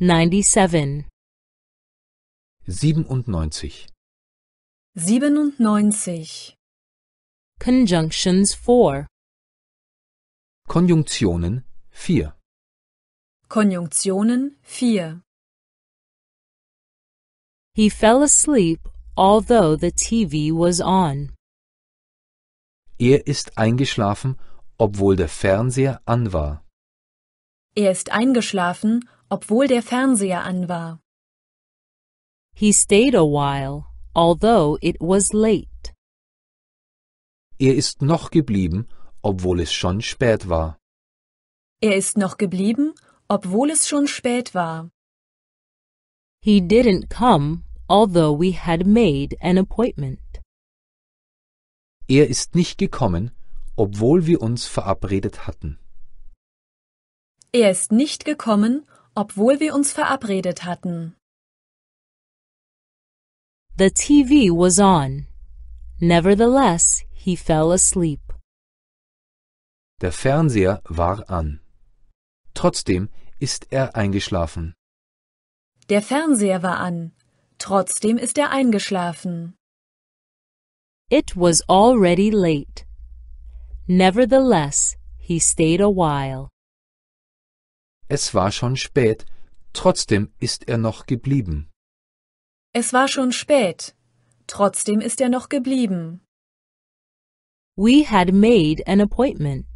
97 97 97 Conjunctions 4 Konjunktionen 4 Konjunktionen 4 He fell asleep although the TV was on. Er ist eingeschlafen, obwohl der Fernseher an war. Er ist eingeschlafen, obwohl der Fernseher an war. He stayed a while, although it was late. Er ist noch geblieben, obwohl es schon spät war. Er ist noch geblieben, obwohl es schon spät war. He didn't come, although we had made an appointment. Er ist nicht gekommen, obwohl wir uns verabredet hatten. Er ist nicht gekommen, obwohl wir uns verabredet hatten. The TV was on. Nevertheless, he fell asleep. Der Fernseher war an. Trotzdem ist er eingeschlafen. Der Fernseher war an. Trotzdem ist er eingeschlafen. It was already late. Nevertheless, he stayed a while. Es war schon spät, trotzdem ist er noch geblieben. Es war schon spät, trotzdem ist er noch geblieben. We had made an appointment.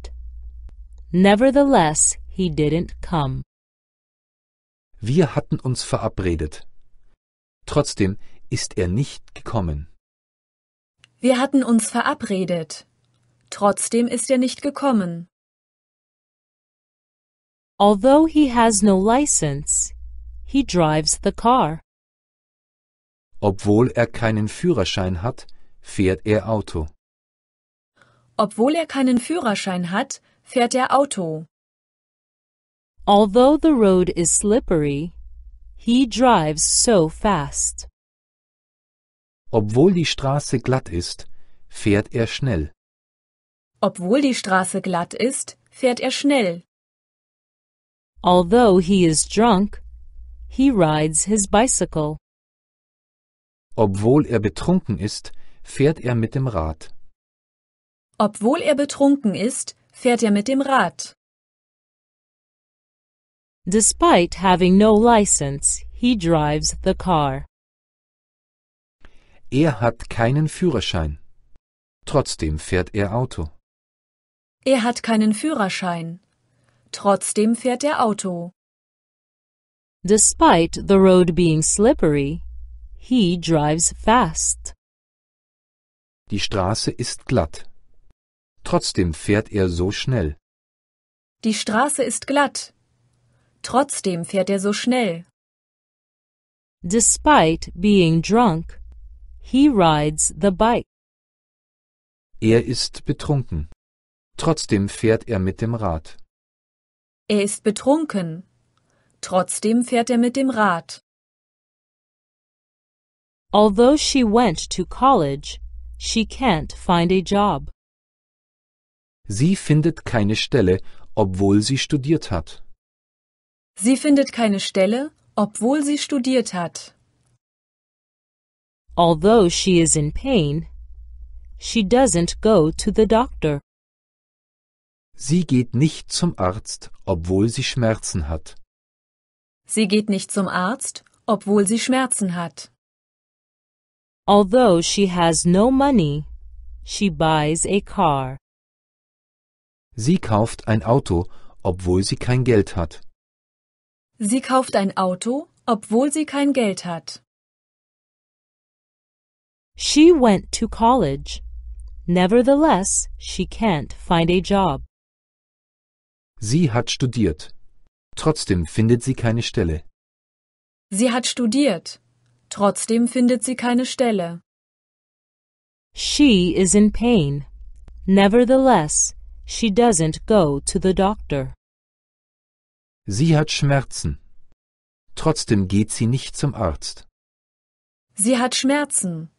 Nevertheless, he didn't come. Wir hatten uns verabredet. Trotzdem ist er nicht gekommen. Wir hatten uns verabredet. Trotzdem ist er nicht gekommen. Although he has no license, he drives the car. Obwohl er keinen Führerschein hat, fährt er Auto. Obwohl er keinen Führerschein hat, fährt er Auto. Although the road is slippery, he drives so fast. Obwohl die Straße glatt ist, fährt er schnell. Obwohl die Straße glatt ist, fährt er schnell. Although he is drunk, he rides his bicycle. Obwohl er betrunken ist, fährt er mit dem Rad. Obwohl er betrunken ist, fährt er mit dem Rad. Despite having no license, he drives the car. Er hat keinen Führerschein. Trotzdem fährt er Auto. Er hat keinen Führerschein. Trotzdem fährt er Auto. Despite the road being slippery, he drives fast. Die Straße ist glatt. Trotzdem fährt er so schnell. Die Straße ist glatt. Trotzdem fährt er so schnell. Despite being drunk, he rides the bike. Er ist betrunken. Trotzdem fährt er mit dem Rad. Er ist betrunken. Trotzdem fährt er mit dem Rad. Although she went to college, she can't find a job. Sie findet keine Stelle, obwohl sie studiert hat. Sie findet keine Stelle, obwohl sie studiert hat. Although she is in pain, she doesn't go to the doctor. Sie geht nicht zum Arzt, obwohl sie Schmerzen hat. Sie geht nicht zum Arzt, obwohl sie Schmerzen hat. Although she has no money, she buys a car. Sie kauft ein Auto, obwohl sie kein Geld hat. Sie kauft ein Auto, obwohl sie kein Geld hat. She went to college. Nevertheless, she can't find a job. Sie hat studiert. Trotzdem findet sie keine Stelle. Sie hat studiert. Trotzdem findet sie keine Stelle. She is in pain. Nevertheless, she doesn't go to the doctor. Sie hat Schmerzen. Trotzdem geht sie nicht zum Arzt. Sie hat Schmerzen.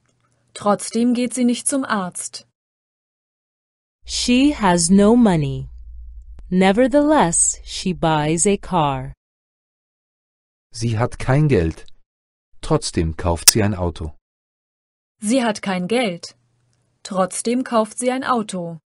Trotzdem geht sie nicht zum Arzt. She has no money. Nevertheless, she buys a car. Sie hat kein Geld. Trotzdem kauft sie ein Auto. Sie hat kein Geld. Trotzdem kauft sie ein Auto.